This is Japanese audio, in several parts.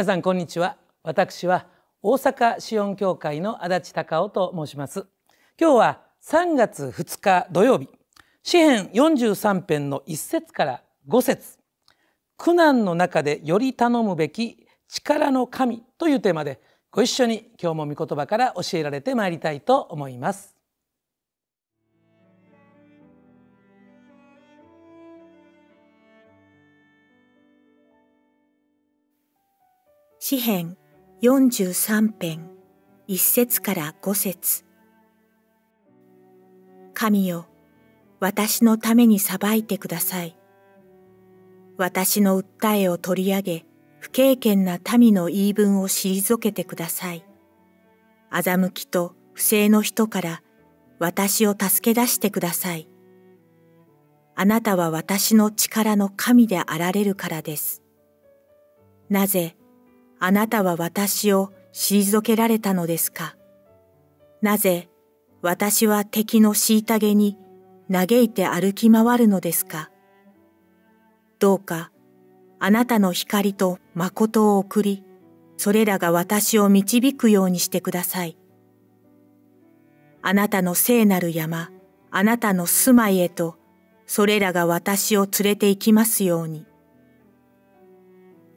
皆さんこんにちは私は大阪シオン教会の足立孝夫と申します今日は3月2日土曜日詩編43編の1節から5節苦難の中でより頼むべき力の神というテーマでご一緒に今日も御言葉から教えられてまいりたいと思います詩編43編1節から5節神よ、私のために裁いてください。私の訴えを取り上げ、不敬虔な民の言い分を退けてください。欺きと不正の人から私を助け出してください。あなたは私の力の神であられるからです。なぜあなたは私を退けられたのですかなぜ私は敵の虐げに嘆いて歩き回るのですかどうかあなたの光と誠を送り、それらが私を導くようにしてください。あなたの聖なる山、あなたの住まいへと、それらが私を連れて行きますように。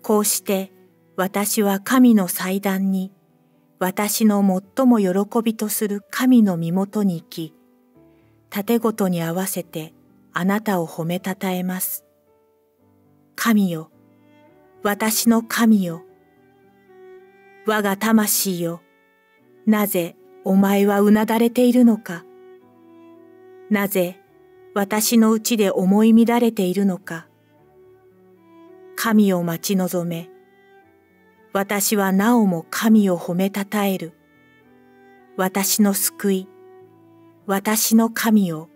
こうして私は神の祭壇に、私の最も喜びとする神の身元に行き、盾ごとに合わせてあなたを褒めたたえます。神よ、私の神よ、我が魂よ、なぜお前はうなだれているのか。なぜ私のうちで思い乱れているのか。神を待ち望め、私はなおも神を褒めたたえる。私の救い、私の神を。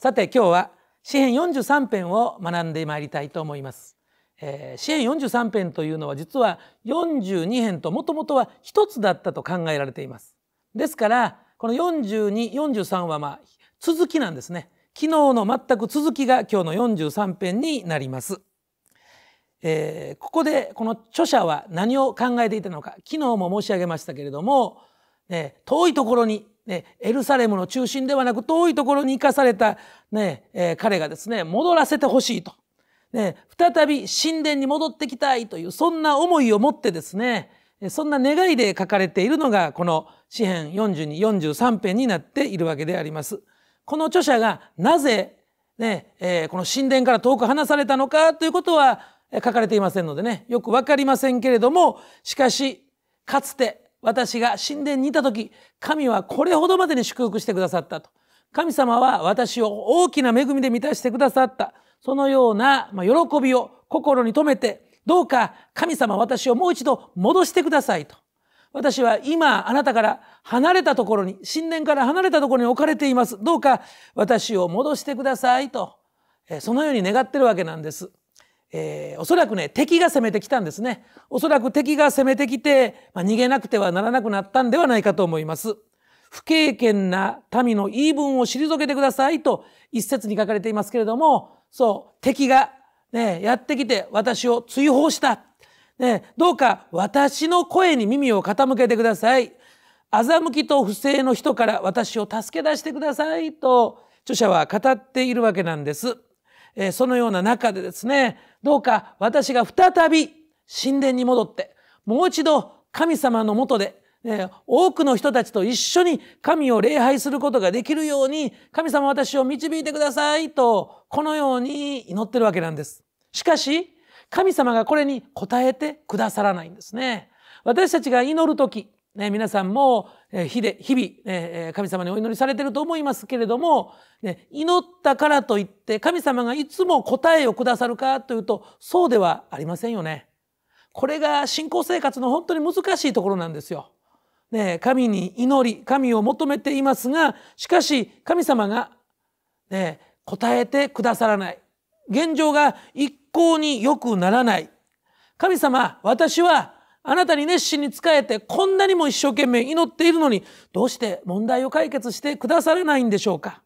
さて今日は詩編43編を学んでまいりたいと思います。えー、詩編43編というのは実は42編ともともとは一つだったと考えられています。ですからこの42、43はまあ続きなんですね。昨日の全く続きが今日の43編になります。えー、ここでこの著者は何を考えていたのか昨日も申し上げましたけれども、ね、遠いところに、ね、エルサレムの中心ではなく遠いところに生かされた、ねえー、彼がですね戻らせてほしいと、ね、再び神殿に戻ってきたいというそんな思いを持ってですねそんな願いで書かれているのがこの詩編42、43編になっているわけであります。この著者がなぜ、ねえー、この神殿から遠く離されたのかということは書かれていませんのでね、よくわかりませんけれども、しかし、かつて私が神殿にいた時、神はこれほどまでに祝福してくださったと。神様は私を大きな恵みで満たしてくださった。そのような、まあ、喜びを心に留めて、どうか神様私をもう一度戻してくださいと。私は今あなたから離れたところに、神殿から離れたところに置かれています。どうか私を戻してくださいと。そのように願ってるわけなんです。えー、おそらくね敵が攻めてきたんですねおそらく敵が攻めてきて、まあ、逃げなくてはならなくなったんではないかと思います不敬虔な民の言い分を退けてくださいと一節に書かれていますけれどもそう敵が、ね、やってきて私を追放した、ね、どうか私の声に耳を傾けてください欺きと不正の人から私を助け出してくださいと著者は語っているわけなんです。えそのような中でですね、どうか私が再び神殿に戻って、もう一度神様のもとで、ね、多くの人たちと一緒に神を礼拝することができるように、神様私を導いてくださいと、このように祈ってるわけなんです。しかし、神様がこれに応えてくださらないんですね。私たちが祈るとき、ね、皆さんも、日で日々、神様にお祈りされていると思いますけれども、ね、祈ったからといって神様がいつも答えをくださるかというとそうではありませんよね。これが信仰生活の本当に難しいところなんですよ。ね、神に祈り神を求めていますがしかし神様が、ね、答えてくださらない現状が一向に良くならない神様私はあなたに熱心に仕えてこんなにも一生懸命祈っているのにどうして問題を解決してくだされないんでしょうか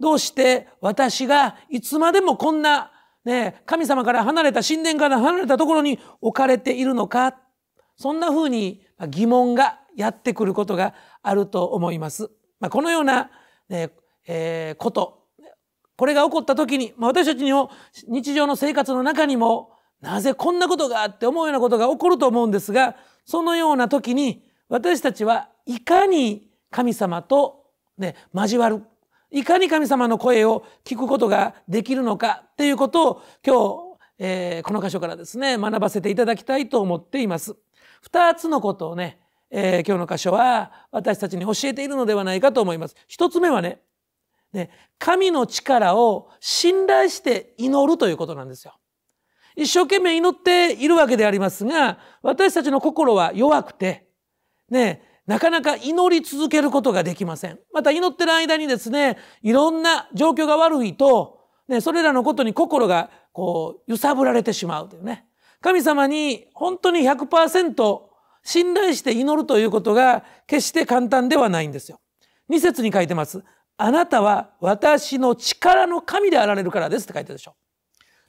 どうして私がいつまでもこんな、ね、神様から離れた神殿から離れたところに置かれているのかそんな風に疑問がやってくることがあると思います。まあ、このような、ねえー、ことこれが起こった時に、まあ、私たちにも日常の生活の中にもなぜこんなことがあって思うようなことが起こると思うんですがそのような時に私たちはいかに神様と、ね、交わるいかに神様の声を聞くことができるのかっていうことを今日、えー、この箇所からですね学ばせていただきたいと思っています。2つのことをね、えー、今日の箇所は私たちに教えているのではないかと思います。1つ目はねね神の力を信頼して祈るということなんですよ。一生懸命祈っているわけでありますが、私たちの心は弱くて、ね、なかなか祈り続けることができません。また祈ってる間にですね、いろんな状況が悪いと、ね、それらのことに心がこう揺さぶられてしまうというね。神様に本当に100%信頼して祈るということが決して簡単ではないんですよ。二節に書いてます。あなたは私の力の神であられるからですって書いてるでしょ。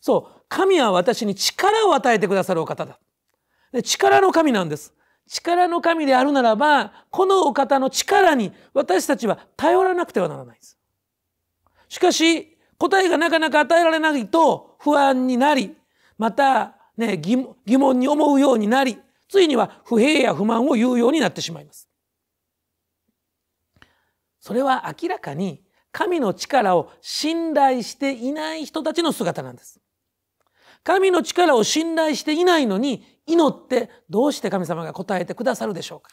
そう神は私に力を与えてくださるお方だで力の神なんです力の神であるならばこのお方の力に私たちは頼らなくてはならないんですしかし答えがなかなか与えられないと不安になりまた、ね、疑問に思うようになりついには不平や不満を言うようになってしまいますそれは明らかに神の力を信頼していない人たちの姿なんです神の力を信頼していないのに祈ってどうして神様が答えてくださるでしょうか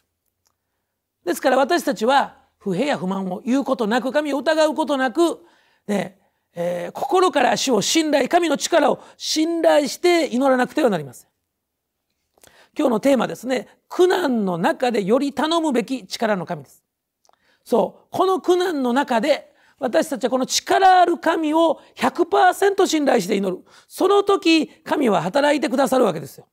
ですから私たちは不平や不満を言うことなく神を疑うことなく、ねえー、心から主を信頼神の力を信頼して祈らなくてはなりません今日のテーマですね苦難の中でより頼むべき力の神ですそうこの苦難の中で私たちはこの力ある神を100%信頼して祈るその時神は働いてくださるわけですよ。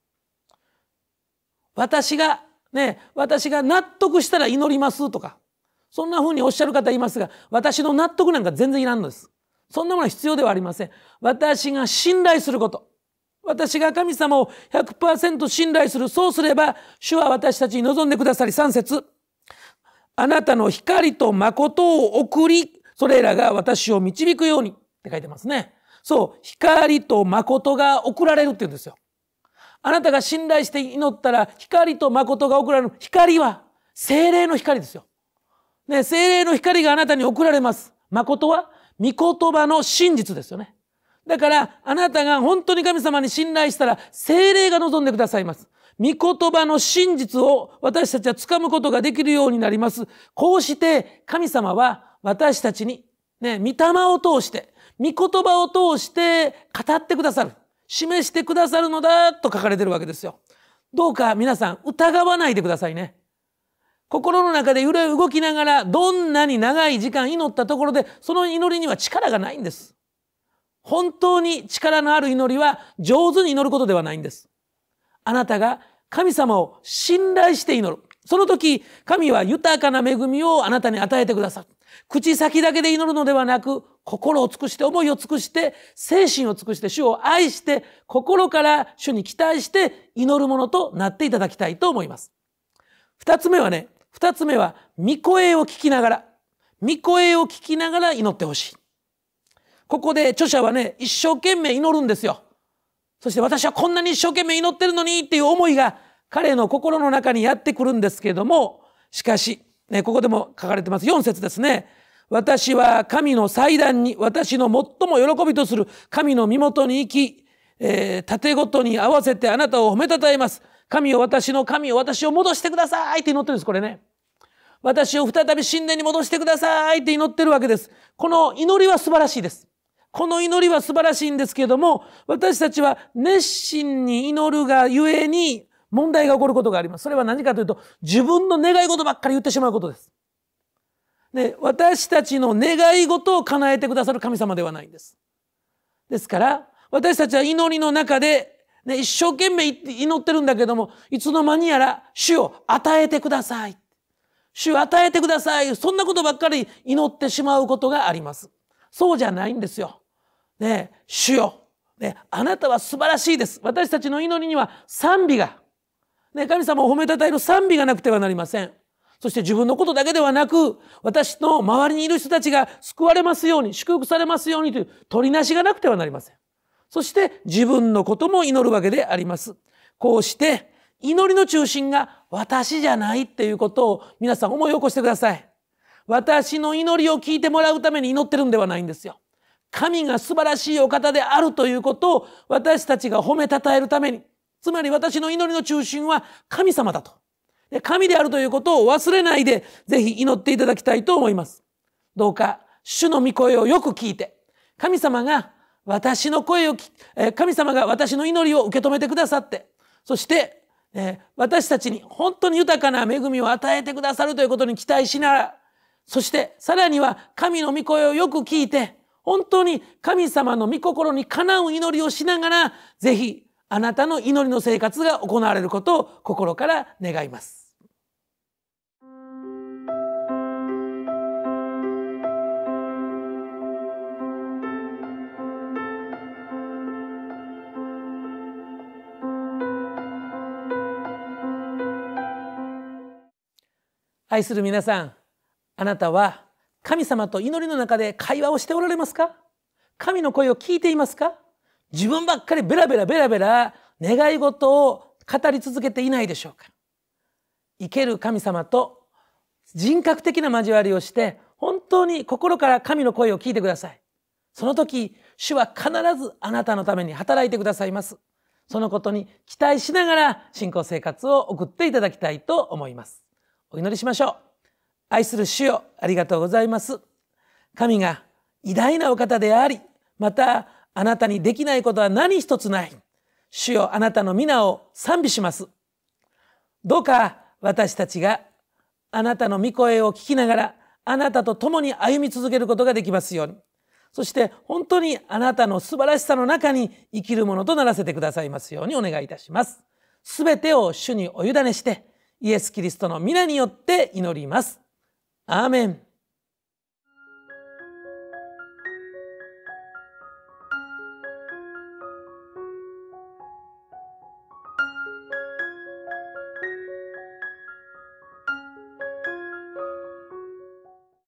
私がね私が納得したら祈りますとかそんな風におっしゃる方いますが私の納得なんか全然いらんのです。そんなものは必要ではありません。私が信頼すること。私が神様を100%信頼する。そうすれば、主は私たちに望んでくださり。3節あなたの光と誠を送り、それらが私を導くようにって書いてますね。そう、光と誠が送られるって言うんですよ。あなたが信頼して祈ったら光と誠が送られる。光は精霊の光ですよ。ね、精霊の光があなたに送られます。誠は御言葉の真実ですよね。だから、あなたが本当に神様に信頼したら、精霊が望んでくださいます。御言葉の真実を私たちは掴むことができるようになります。こうして神様は私たちに、ね、御霊を通して、御言葉を通して語ってくださる、示してくださるのだと書かれてるわけですよ。どうか皆さん疑わないでくださいね。心の中で揺れ動きながらどんなに長い時間祈ったところでその祈りには力がないんです。本当に力のある祈りは上手に祈ることではないんです。あなたが神様を信頼して祈る。その時、神は豊かな恵みをあなたに与えてくださる。口先だけで祈るのではなく、心を尽くして、思いを尽くして、精神を尽くして、主を愛して、心から主に期待して祈るものとなっていただきたいと思います。二つ目はね、二つ目は、見声を聞きながら、見声を聞きながら祈ってほしい。ここで著者はね、一生懸命祈るんですよ。そして私はこんなに一生懸命祈ってるのにっていう思いが彼の心の中にやってくるんですけどもしかし、ね、ここでも書かれてます4節ですね私は神の祭壇に私の最も喜びとする神の身元に行き、えー、盾ごとに合わせてあなたを褒めたたえます神を私の神を私を戻してくださいって祈ってるんですこれね私を再び神殿に戻してくださいって祈ってるわけですこの祈りは素晴らしいですこの祈りは素晴らしいんですけれども私たちは熱心に祈るがゆえに問題が起こることがあります。それは何かというと、自分の願い事ばっかり言ってしまうことです。で、私たちの願い事を叶えてくださる神様ではないんです。ですから、私たちは祈りの中で、ね、一生懸命祈ってるんだけども、いつの間にやら、主を与えてください。主を与えてください。そんなことばっかり祈ってしまうことがあります。そうじゃないんですよ。ね、主よ。ね、あなたは素晴らしいです。私たちの祈りには賛美がね、神様を褒めたたえる賛美がなくてはなりません。そして自分のことだけではなく、私の周りにいる人たちが救われますように、祝福されますようにという取りなしがなくてはなりません。そして自分のことも祈るわけであります。こうして、祈りの中心が私じゃないっていうことを皆さん思い起こしてください。私の祈りを聞いてもらうために祈ってるんではないんですよ。神が素晴らしいお方であるということを私たちが褒めたたえるために、つまり私の祈りの中心は神様だと。神であるということを忘れないで、ぜひ祈っていただきたいと思います。どうか、主の御声をよく聞いて、神様が私の声を神様が私の祈りを受け止めてくださって、そして、え私たちに本当に豊かな恵みを与えてくださるということに期待しながら、そしてさらには神の御声をよく聞いて、本当に神様の御心にかなう祈りをしながら、ぜひあなたの祈りの生活が行われることを心から願います。愛する皆さんあなたは神様と祈りの中で会話をしておられますか神の声を聞いていますか自分ばっかりベラベラベラベラ願い事を語り続けていないでしょうか生ける神様と人格的な交わりをして本当に心から神の声を聞いてくださいその時主は必ずあなたのために働いてくださいますそのことに期待しながら信仰生活を送っていただきたいと思いますお祈りしましょう愛する主よありがとうございます神が偉大なお方でありまたあなたにできないことは何一つない。主よあなたの皆を賛美します。どうか私たちがあなたの御声を聞きながらあなたと共に歩み続けることができますように。そして本当にあなたの素晴らしさの中に生きるものとならせてくださいますようにお願いいたします。すべてを主にお委ねしてイエス・キリストの皆によって祈ります。アーメン。